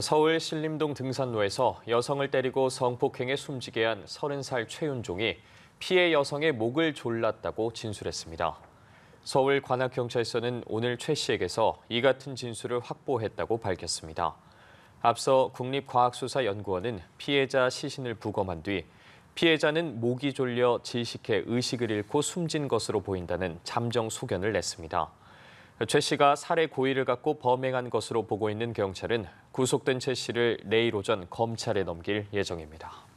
서울 신림동 등산로에서 여성을 때리고 성폭행에 숨지게 한 30살 최윤종이 피해 여성의 목을 졸랐다고 진술했습니다. 서울 관악경찰서는 오늘 최 씨에게서 이 같은 진술을 확보했다고 밝혔습니다. 앞서 국립과학수사연구원은 피해자 시신을 부검한 뒤 피해자는 목이 졸려 질식해 의식을 잃고 숨진 것으로 보인다는 잠정 소견을 냈습니다. 최 씨가 살해 고의를 갖고 범행한 것으로 보고 있는 경찰은 구속된 최 씨를 내일 오전 검찰에 넘길 예정입니다.